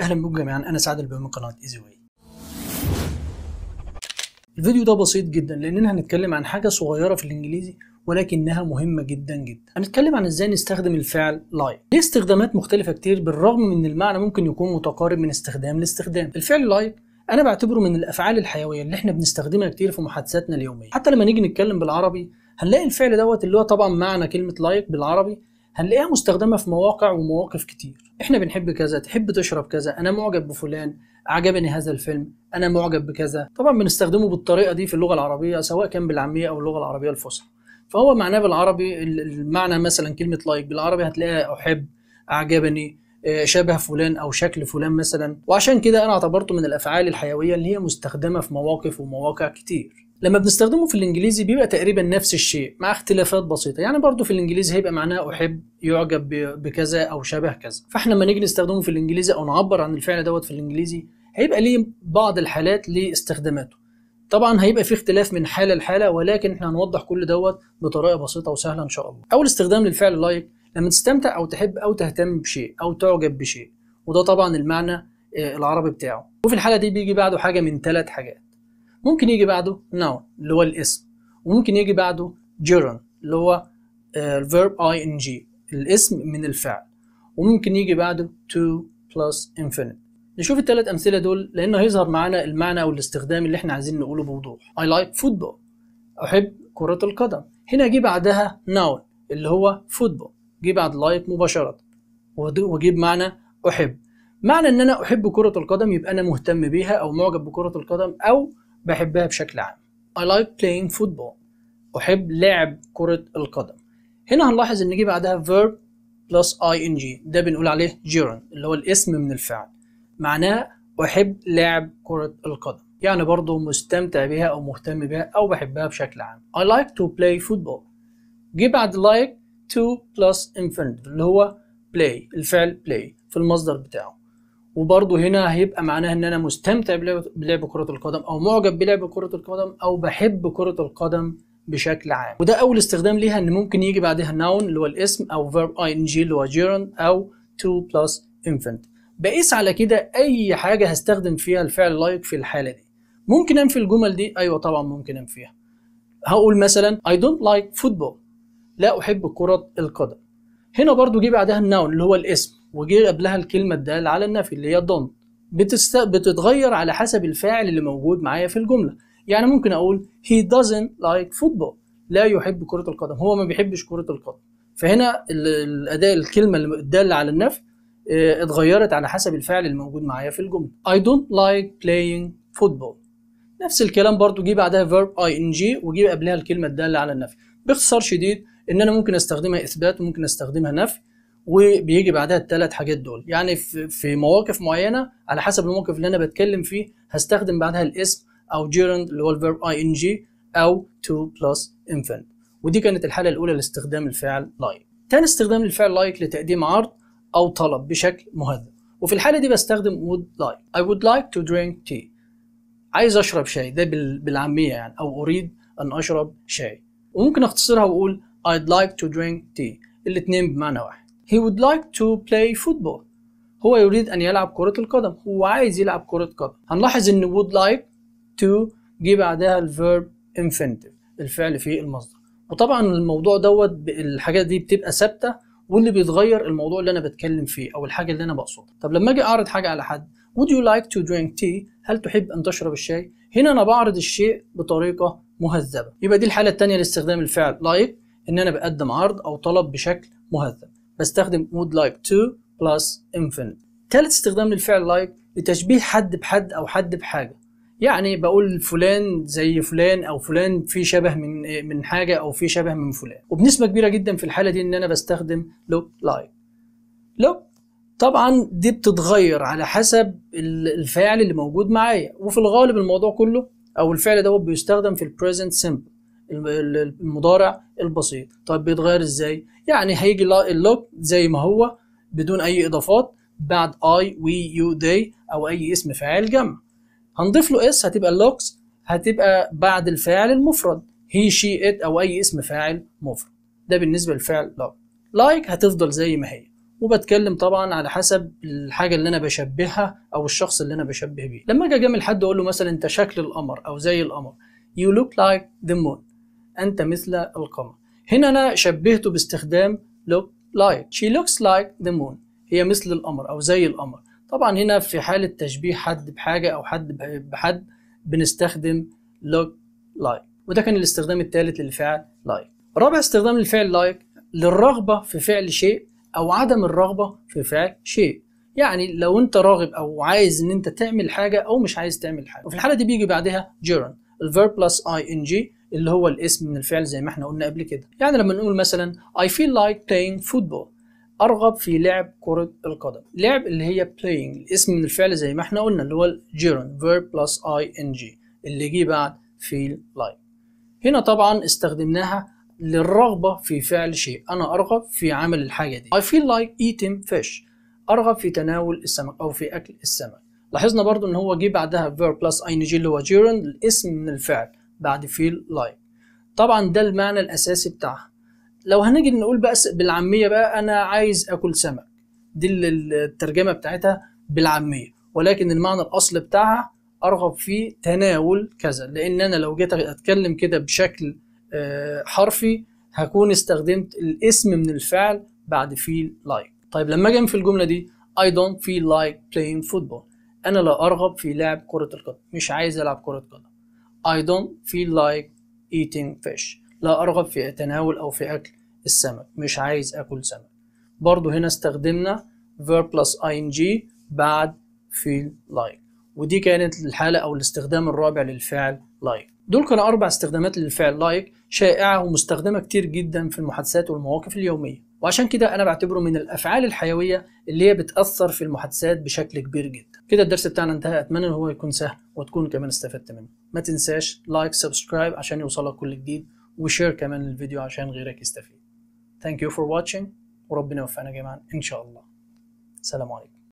اهلا بكم جميعا انا سعد البيومي من قناه ايزي واي الفيديو ده بسيط جدا لاننا هنتكلم عن حاجه صغيره في الانجليزي ولكنها مهمه جدا جدا هنتكلم عن ازاي نستخدم الفعل لايك ليه استخدامات مختلفه كتير بالرغم من ان المعنى ممكن يكون متقارب من استخدام لاستخدام الفعل لايك انا بعتبره من الافعال الحيويه اللي احنا بنستخدمها كتير في محادثاتنا اليوميه حتى لما نيجي نتكلم بالعربي هنلاقي الفعل دوت اللي هو طبعا معنى كلمه لايك بالعربي هنلاقيها مستخدمه في مواقع ومواقف كتير احنا بنحب كذا تحب تشرب كذا انا معجب بفلان عجبني هذا الفيلم انا معجب بكذا طبعا بنستخدمه بالطريقه دي في اللغه العربيه سواء كان بالعاميه او اللغه العربيه الفصحى فهو معناه بالعربي المعنى مثلا كلمه لايك بالعربي هتلاقيها احب اعجبني آه، شبه فلان او شكل فلان مثلا وعشان كده انا اعتبرته من الافعال الحيويه اللي هي مستخدمه في مواقف ومواقع كتير لما بنستخدمه في الانجليزي بيبقى تقريبا نفس الشيء مع اختلافات بسيطه يعني برضو في الانجليزي هيبقى معناه احب يعجب بكذا او شبه كذا فاحنا لما نيجي نستخدمه في الانجليزي او نعبر عن الفعل دوت في الانجليزي هيبقى ليه بعض الحالات لاستخداماته طبعا هيبقى في اختلاف من حاله لحاله ولكن احنا هنوضح كل دوت بطريقه بسيطه وسهله ان شاء الله اول استخدام للفعل لايك لما تستمتع او تحب او تهتم بشيء او تعجب بشيء وده طبعا المعنى آه، العربي بتاعه وفي الحاله دي بيجي بعده حاجه من ثلاث حاجات ممكن يجي بعده noun اللي هو الاسم وممكن يجي بعده جيرن اللي هو الفيرب اي ان جي الاسم من الفعل وممكن يجي بعده to plus انفينيت نشوف الثلاث امثله دول لانه هيظهر معانا المعنى والاستخدام اللي احنا عايزين نقوله بوضوح I like football احب كره القدم هنا جه بعدها noun اللي هو football جه بعد لايك مباشره واجيب معنى احب معنى ان انا احب كره القدم يبقى انا مهتم بيها او معجب بكره القدم او بحبها بشكل عام I like playing football أحب لعب كرة القدم هنا هنلاحظ إن جه بعدها verb plus ing ده بنقول عليه gerund اللي هو الاسم من الفعل معناه أحب لعب كرة القدم يعني برضه مستمتع بها أو مهتم بها أو بحبها بشكل عام I like to play football جه بعد like to plus infinitive اللي هو play الفعل play في المصدر بتاعه وبرضه هنا هيبقى معناه ان انا مستمتع بلعب كرة القدم او معجب بلعب كرة القدم او بحب كرة القدم بشكل عام وده اول استخدام ليها ان ممكن يجي بعدها noun اللي هو الاسم او verb ing اللي هو gerund او to plus infant بقيس على كده اي حاجة هستخدم فيها الفعل لايك like في الحالة دي ممكن انفي الجمل دي ايوه طبعا ممكن انفيها هقول مثلا I don't like football لا احب كرة القدم هنا برضو جه بعدها النون اللي هو الاسم وجه قبلها الكلمة الدالة على النفي اللي هي الضم بتست... بتتغير على حسب الفاعل اللي موجود معايا في الجملة يعني ممكن أقول he doesn't like football لا يحب كرة القدم هو ما بيحبش كرة القدم فهنا الأداء الكلمة الدالة على النفي آه، اتغيرت على حسب الفعل الموجود معايا في الجملة I don't like playing football نفس الكلام برضو جه بعدها verb ing وجه قبلها الكلمة الدالة على النفي باختصار شديد إن أنا ممكن أستخدمها إثبات وممكن أستخدمها نفي وبيجي بعدها الثلاث حاجات دول يعني في مواقف معينه على حسب الموقف اللي انا بتكلم فيه هستخدم بعدها الاسم او جيرند اللي هو الفيرب اي ان جي او تو بلس انفنت ودي كانت الحاله الاولى لاستخدام الفعل لايك تاني استخدام للفعل لايك like لتقديم عرض او طلب بشكل مهذب وفي الحاله دي بستخدم would like I would like to drink tea عايز اشرب شاي ده بالعاميه يعني او اريد ان اشرب شاي وممكن اختصرها واقول I'd like to drink tea الاتنين بمعنى واحد He would like to play football. هو يريد أن يلعب كرة القدم. هو عايز يلعب كرة قدم. هنلاحظ إن would like to جه بعدها الفيرب infinitive الفعل في المصدر. وطبعا الموضوع دوت الحاجات دي بتبقى ثابتة واللي بيتغير الموضوع اللي أنا بتكلم فيه أو الحاجة اللي أنا بقصدها. طب لما أجي أعرض حاجة على حد Would you like to drink tea؟ هل تحب أن تشرب الشاي؟ هنا أنا بعرض الشيء بطريقة مهذبة. يبقى دي الحالة الثانية لاستخدام الفعل like إن أنا بقدم عرض أو طلب بشكل مهذب. بستخدم would like to plus infinite ثالث استخدام للفعل like لتشبيه حد بحد أو حد بحاجة يعني بقول فلان زي فلان او فلان في شبه من من حاجه او في شبه من فلان وبنسبه كبيره جدا في الحاله دي ان انا بستخدم لوك لايك لوك طبعا دي بتتغير على حسب الفاعل اللي موجود معايا وفي الغالب الموضوع كله او الفعل دوت بيستخدم في present simple المضارع البسيط طب بيتغير ازاي يعني هيجي اللوج زي ما هو بدون اي اضافات بعد اي وي يو دي او اي اسم فاعل جمع هنضيف له اس هتبقى اللوكس هتبقى بعد الفاعل المفرد هي شي ات او اي اسم فاعل مفرد ده بالنسبه للفعل لوج لايك هتفضل زي ما هي وبتكلم طبعا على حسب الحاجه اللي انا بشبهها او الشخص اللي انا بشبه بيه لما اجي اجامل حد اقول له مثلا انت شكل القمر او زي القمر you look like the moon أنت مثل القمر هنا أنا شبهته باستخدام look like she looks like the moon هي مثل القمر أو زي القمر طبعا هنا في حالة تشبيه حد بحاجة أو حد بحد بنستخدم look like وده كان الاستخدام الثالث للفعل like رابع استخدام للفعل like للرغبة في فعل شيء أو عدم الرغبة في فعل شيء يعني لو انت راغب او عايز ان انت تعمل حاجه او مش عايز تعمل حاجه وفي الحاله دي بيجي بعدها جيرن الفيرب بلس اي ان جي اللي هو الاسم من الفعل زي ما احنا قلنا قبل كده يعني لما نقول مثلا I feel like playing football أرغب في لعب كرة القدم لعب اللي هي playing الاسم من الفعل زي ما احنا قلنا اللي هو gerund verb plus ing اللي جه بعد feel like هنا طبعا استخدمناها للرغبة في فعل شيء أنا أرغب في عمل الحاجة دي I feel like eating fish أرغب في تناول السمك أو في أكل السمك لاحظنا برضو إن هو جه بعدها verb plus ing اللي هو gerund الاسم من الفعل بعد فيل لايك طبعا ده المعنى الاساسي بتاعها لو هنيجي نقول بقى بالعاميه بقى انا عايز اكل سمك دي الترجمه بتاعتها بالعاميه ولكن المعنى الاصل بتاعها ارغب في تناول كذا لان انا لو جيت اتكلم كده بشكل آه، حرفي هكون استخدمت الاسم من الفعل بعد فيل like طيب لما اجي في الجمله دي I don't feel like playing football انا لا ارغب في لعب كره القدم مش عايز العب كره قدم I don't feel like eating fish لا أرغب في تناول أو في أكل السمك مش عايز أكل سمك برضو هنا استخدمنا verb plus ing بعد feel like ودي كانت الحالة أو الاستخدام الرابع للفعل like دول كانوا أربع استخدامات للفعل like شائعة ومستخدمة كتير جدا في المحادثات والمواقف اليومية وعشان كده انا بعتبره من الافعال الحيويه اللي هي بتاثر في المحادثات بشكل كبير جدا كده الدرس بتاعنا انتهى اتمنى ان هو يكون سهل وتكون كمان استفدت منه ما تنساش لايك سبسكرايب عشان يوصلك كل جديد وشير كمان الفيديو عشان غيرك يستفيد Thank you for watching وربنا يوفقنا جميعا ان شاء الله سلام عليكم